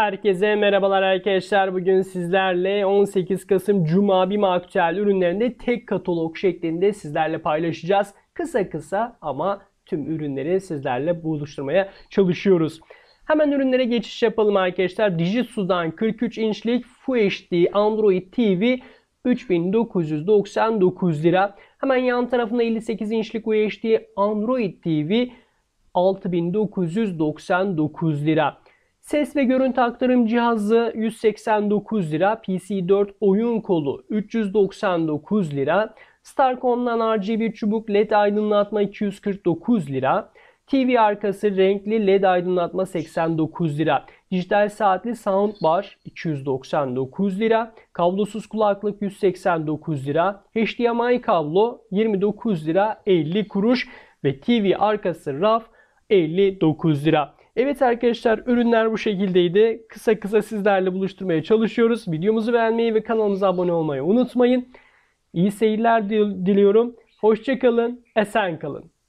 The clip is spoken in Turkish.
Herkese merhabalar arkadaşlar. Bugün sizlerle 18 Kasım Cuma Bima Aktüel ürünlerinde tek katalog şeklinde sizlerle paylaşacağız. Kısa kısa ama tüm ürünleri sizlerle buluşturmaya çalışıyoruz. Hemen ürünlere geçiş yapalım arkadaşlar. Dijitsu'dan 43 inçlik Full HD Android TV 3999 lira. Hemen yan tarafında 58 inçlik UHD Android TV 6999 lira. Ses ve görüntü aktarım cihazı 189 lira, PC4 oyun kolu 399 lira, Starcom'dan RGB çubuk LED aydınlatma 249 lira, TV arkası renkli LED aydınlatma 89 lira. Dijital saatli soundbar 299 lira. Kablosuz kulaklık 189 lira. HDMI kablo 29 lira 50 kuruş. Ve TV arkası raf 59 lira. Evet arkadaşlar ürünler bu şekildeydi. Kısa kısa sizlerle buluşturmaya çalışıyoruz. Videomuzu beğenmeyi ve kanalımıza abone olmayı unutmayın. İyi seyirler diliyorum. Hoşçakalın, esen kalın.